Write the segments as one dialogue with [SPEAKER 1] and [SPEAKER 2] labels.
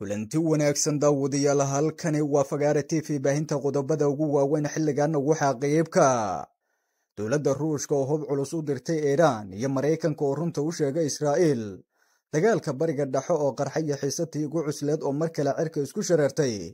[SPEAKER 1] kulanti wanaagsan daawadayaal halkani waa fagaare t v baahinta qodobada ugu waaweyn xilligan waxaa qeybka dowladda ruushka oo hub culus u dirtay iiraan iyo maraykanka oo runta u sheegay israa'iil dagaalka bariga dhexo oo qarxa iyo xiisatii ugu cusleed oo mar kale cirka isku shareertay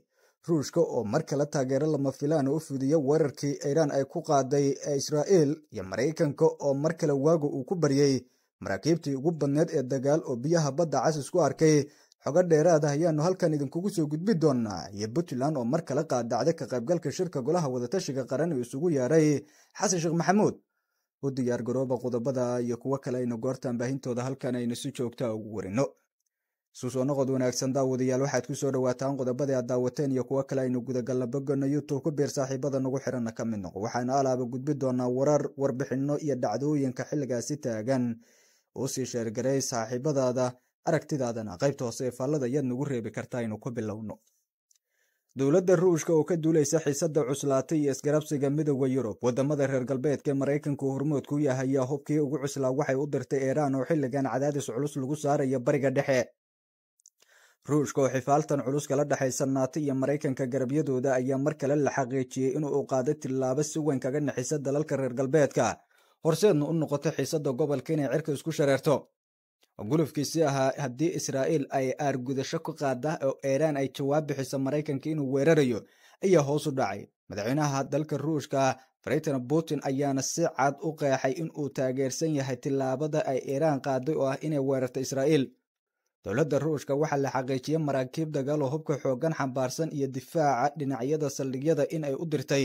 [SPEAKER 1] ruushka oo mar kale taageero lama filaana u fidiya weerarkii iiraan ay ku qaaday ee israa'iil iyo maraykanka oo mar kale waaga uu ku baryey maraakiibtii ugu badneed ee dagaal oo biyaha badda cas isku arkay xoga dheeraad dheeraada ah ayaannu halkan idinkugu soo gudbi doonnaa iyo puntland oo mar kale qaadacday ka qaybgalka shirka golaha wadatashiga qaran uu isugu yeeray xasan sheekh maxamuud u diyaargarooba qodobada iyo kuwo kale aynu goortaan baahintooda halkan aynu si joogtaa ugu warino isu soo wanaagsan daawadayaal waxaad ku soo dhowaataan qodobadii aad daawateen iyo kuwo kale aynu gudagalabogano youtube ku biir saaxiibada nagu xiranna ka mid noqo waxaanu alaaba gudbi doonaa warar warbixinno iyo dhacdooyinka xilligaasi taagan uusii sheergaray saaxiibadaada aragtidaadana qaybta hoose ee faallada yaad nagu reebi kartaa aynu ku bilowno dowladda ruushka oo ka duulaysa xiisadda cuslaatay iyo isgarabsiga midowda yurub waddamada reer galbeedka ee maraykanku hormoodku ku yahay ayaa hubkii ugu cuslaa waxay u dirtay iiraan oo xilligan cadaadis culus lagu saarayo bariga dhexe ruushka oo xifaaltan culus kala dhexaysa naato iyo maraykanka garabyadooda ayaa mar kale la xaqiijiyey inuu uu qaaday tilaabo si weyn kaga naxisa dalalka reer galbeedka horseedna u noqotay xiisadda gobolka inay cirka isku shareerto gulufkiisii ahaa haddii israa'iil ay aargudasho ku qaada oo iiraan ay jawaab bixiso maraykanka inuu weerarayo ayaa hoos u dhacay madaxweynaha dalka ruushka britain putin ayaana si cad u qeexay in uu taageersan yahay tillaabada ay iiraan qaaday oo ah inay weerartay israa'iil dowladda ruushka waxaa la xaqiijiyey maraakiib dagaal dagaaloo hubka xooggan xambaarsan iyo difaaca dhinacyada saldhigyada in ay u dirtay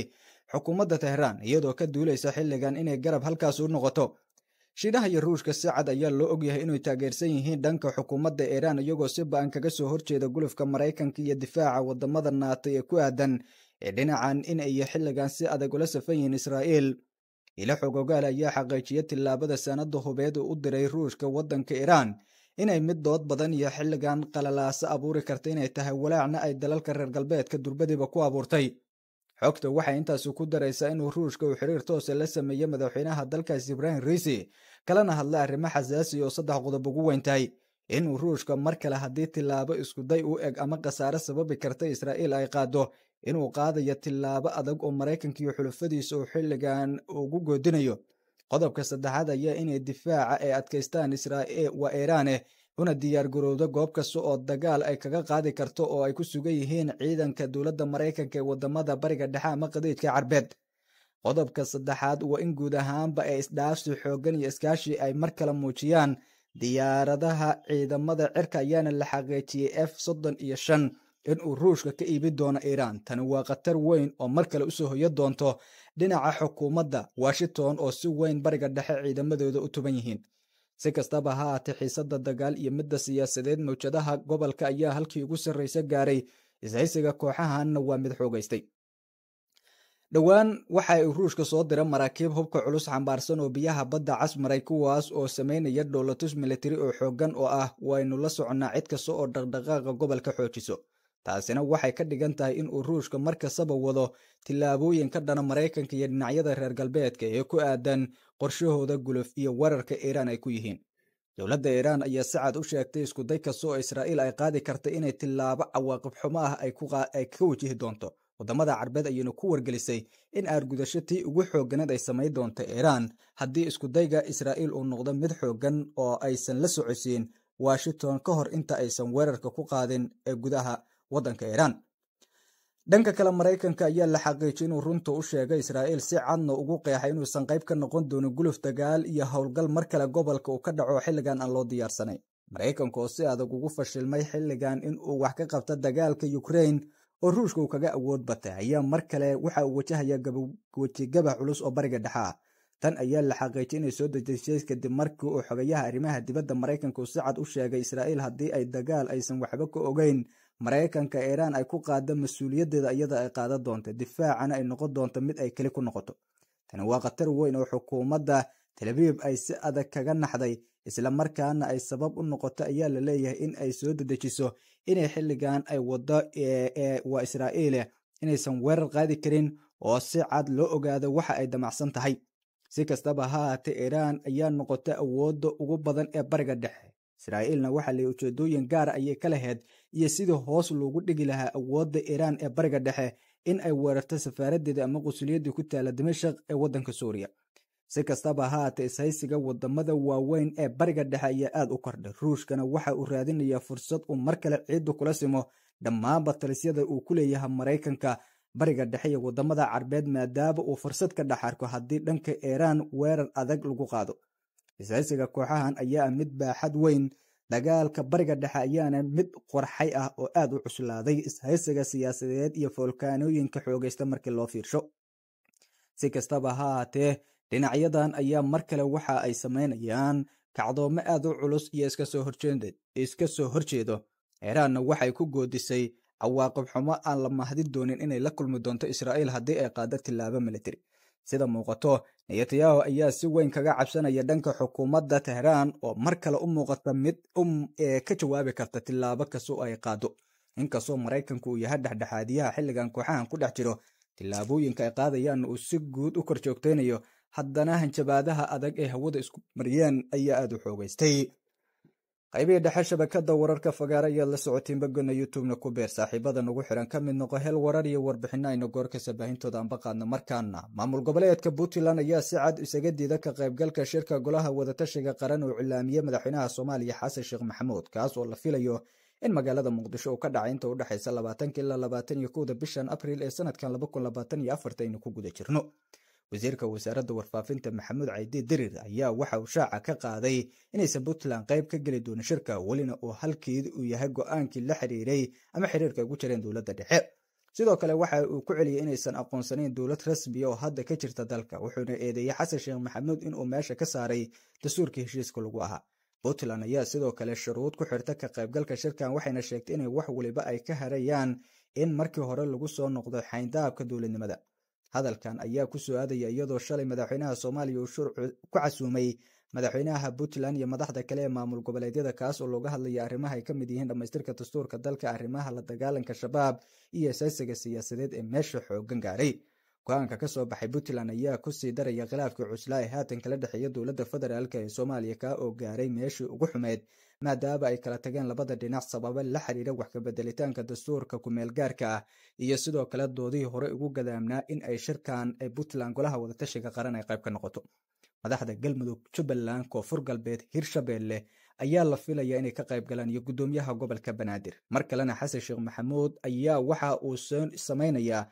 [SPEAKER 1] xukuumadda tehraan iyadoo ka duulaysa xilligan inay garab halkaas u noqoto shiinaha iyo ruushka si cad ayaa loo ogyahay inay taageersan yihiin dhanka xukuumadda iiraan iyagoo si ba-an kaga soo horjeeda gulufka maraykanka iyo difaaca waddamada naato ee ku aadan ee dhinacan in ay xilligan si adag ula safan yihiin israa'iil ilax ogogaal ayaa xaqiijiya tilaabada sanadda hubeed uu u diray ruushka waddanka iiraan inay mid dood badan iyo xilligan qalalaaso abuuri karta inay tahay walaacna ay dalalka reer galbeedka durbadiiba ku abuurtay xogta waxay intaasi ku daraysaa inuu ruushka uu xiriir toosa la sameeyey madaxweynaha dalkaas ibrahim riisi kalena hadla arrimo xasaasi oo saddex qodob ugu weyntahay tahay inuu ruushka mar kale haddii tilaabo iskuday u eg ama khasaare sababi karta israa'iil ay qaado inuu qaadayo tilaabo adag oo maraykanka iyo xulufadiisa uu xilligan ugu goodinayo qodobka saddexaad ayaa inay difaaca ay adkaystaan waa iiraaneh una diyaargarowda goob kasta oo dagaal ay kaga qaadi karto oo ay ku sugan yihiin ciidanka dowladda maraykanka ee waddamada bariga dhexe ama qadiidka carbeed qodobka saddexaad waa in guud ahaanba ay isdhaafsi xooggan iyo iskaashi ay mar kale muujiyaan diyaaradaha ciidamada cirka ayaana la xaqiijiyey f soddon iyo shan inuu ruushka ka iibin doono iiraan tani waa khatar weyn oo mar kale usoo hoyo doonto dhinaca xukuumadda washington oo si weyn bariga dhexe ciidamadooda u tuban yihiin si kastaba ha aatee xiisada dagaal iyo midda siyaasadeed mawjadaha gobolka ayaa halkii ugu sarreysa gaaray isaysiga kooxahanna waa mid xoogaystay dhowaan waxa ay ruushka soo dira maraakiib hubka culus xambaarsan oo biyaha badda cas maray kuwaas oo samaynaya dhoolatus militari oo xooggan oo ah waynu la soconnaa cid kasta oo dhaqdhaqaaqa gobolka xoojiso taasina waxay ka dhigan tahay in uu ruushka mar kastaba wado tillaabooyin ka dhana maraykanka iyo dhinacyada reer galbeedka ee ku aadan qorshahooda guluf iyo weerarka iiraan ay ku yihiin dowladda iiraan ayaa si cad u sheegtay iskuday kasta oo israa'iil ay qaadi kartay inay tillaabo cawaaqib xumo ah ay ka wajihi doonto waddamada carbeed ayayna ku wargelisay in aargudasho tii ugu xoogganeed ay samayn doonta iiraan haddii iskudayga israa'iil uu noqdo mid xooggan oo aysan la socosiin washington ka hor inta aysan weerarka ku qaadin ee gudaha waddanka iiraan dhanka kale maraykanka ayaa la xaqiijiy inuu runta u sheegay israa'iil si cadna ugu qeexay inuusan qayb ka noqon doonin guluf dagaal iyo howlgal mar kale gobolka uu ka dhaco xilligan aan loo diyaarsanay maraykanka oo si adag ugu fashilmay xilligan in uu wax ka qabto dagaalka yukrain oo ruushka uu kaga awood batay ayaa mar kale waxa uu wajahaya wejigabax culus oo bariga dhexa tan ayaa la xaqiijiyay inay soo dejisay kadib markii uu xogayaha arrimaha dibadda maraykanka uu si cad u sheegay israa'iil haddii ay dagaal aysan waxba ka ogeyn maraykanka iiraan ay ku qaadda mas-uuliyaddeeda iyada ay qaadan doonta difaacana ay noqon doonta mid ay keli ku noqoto tani waa khatar weyn oo xukuumadda talabiib ay si adag kaga naxday isla markaana ay sabab u noqoto ayaa la leeyahay in ay soo dedejiso inay xilligan ay waddo e, e, waa israa'iile eh, inaysan weerar qaadi karin oo si cad loo ogaado waxa ay damacsan tahay si kastaba ha haatee iiraan ayaa noqota awoodda ugu badan ee bariga dhexe israa'iilna waxa ley ujeedooyin gaar ah ayay ka lahayd iyo sidii hoos loogu dhigi lahaa awoodda iiraan ee bariga dhexe in ay weerarto safaaraddeeda ama qusuliyaddii ku taala dimashaq ee waddanka suuriya si kastaba haata ishaysiga waddamada waaweyn ee bariga dhexe ayaa aad u kordhay ruushkana waxa uu raadinayaa fursad uu mar kale ciidda kula simo dhammaanba talisyada uu ku leeyahay maraykanka bariga dhexe iyo wadamada carbeed maadaama uu fursad ka dhex haddii dhanka iiraan weerar adag lagu qaado isaysiga kooxahan ayaa ah mid baaxad weyn dagaalka bariga dhexe ayaana mid qorxay ah oo aad u cuslaaday ishaysiga siyaasadeed iyo foolkaanooyinka xoogaysta markii loo fiirsho si kastaba ha haatee dhinacyadan ayaa mar kale waxa ay samaynayaan kacdoomo aad u culus iyo iska soo horjeedo ciiraanna waxay ku goodisay cawaaqib xumo aan la mahdi doonin inay la kulmi doonto israa'iil haddii ay qaado tillaabo militari sida muuqato neyatayahu ayaa si weyn kaga cabsanaya dhanka xukuumadda tehraan oo mar kale u muuqata mid um, ee ka jawaabi karta tilaabo kastoo ay qaado inkastoo maraykanku uu yahay dhexdhexaadiyaha xilligan kooxahan ku dhex jiro tilaabooyinka ay qaadayaan uu si guud u kor joogteynayo haddana hanjabaadaha adag ee hawada isku maryeen ayaa aad u xoogaystay qaybihii dhexe shabakada wararka fagaara ayaad la socoteen bogana youtubena ku beer saaxiibada ugu xiran ka mid noqo hel warar iyo warbixino aynu goorkasa baahintooda aanba qaadno markaana maamul goboleedka puntland ayaa si cad isaga diida ka qaybgalka shirka golaha wadatashiga qaran uu cilaamiyey madaxweynaha soomaaliya xasan sheekh maxamuud kaas oo la filayo in magaalada muqdisho uu ka dhacay inta u dhexaysa labaatanka ilaa labaatan iyo kowda bishan abriil ee sanadkan laba kun labaatan iyo afarta aynu ku guda jirno wasiirka wasaaradda warfaafinta maxamuud caydi dirir ayaa waxa uu shaaca ka qaaday inaysan puntland qayb ka geli doonin shirka welina uu halkeed uu yahay go-aankii la xiriiray ama xiriirka ugu jireen dowladda dhexe sidoo kale waxa uu ku celiyay inaysan aqoonsanayn dowlad rasmiya ah oo hadda ka jirta dalka wuxuuna eedeeyey xasan sheekh maxamuud inuu meesha ka saaray dastuurkii heshiiska lagu ahaa puntland ayaa sidoo kale shuruud ku xirta ka qaybgalka shirkan waxayna sheegtay inay wax weliba ay ka harayaan in markii hore lagu soo noqdo xayndaabka dowladnimada hadalkan ayaa ku soo aadaya iyadoo shalay madaxweynaha soomaaliya uu shurc ku casuumay madaxweynaha puntland iyo madaxda kale ee maamul goboleedyada kaas oo looga hadlaya arrimaha ay ka mid yihiin dhammaystirka dastuurka dalka arrimaha la dagaalanka shabaab iyo asaasiga siyaasadeed ee meesha xoogan gaaray go-aanka ka soo baxay puntland ayaa kusii daraya khilaafkii cuslaa ee haatan kala dhexeeya dowladda federaalk ee soomaaliya kaa oo gaaray meeshii ugu xumeed maadaaba ay kala tageen labada dhinac sababa la xidhiidha wax kabedelitaanka dastuurka kumeelgaarka ah iyo sidoo kale doodihii hore ugu gadaamnaa in ay shirkan ay puntland golaha wadatashiga qaran ay qayb ka noqoto madaxda galmudug jubbaland koonfur galbeed hirshabelle ayaa la filayaa inay ka qayb galaan iyo guddoomiyaha gobolka banaadir mar kalena xasan sheekh maxamuud ayaa waxa uu samaynayaa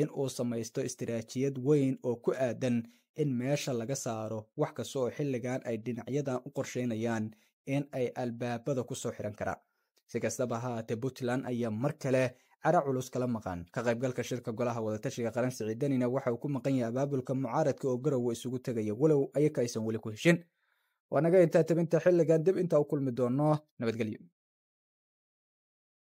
[SPEAKER 1] in uu samaysto istaraatiijiyad weyn oo ku aadan in meesha laga saaro wax kasta oo xilligan ay dhinacyadan u qorshaynayaan in ay albaabada ku soo xiran karaan si kastaba ha hahaatee puntland ayaa mar kale cara culus kala maqan ka qaybgalka shirka golaha wadatashiga qaran siciidanina waxa uu ku maqan yahay abaabulka mucaaradka oo garowa isugu tegaya walow ayaka aysan weli ku heshin waa naga intaa tabinta xilligan dib intaa u kulmi doonno nabadgelyo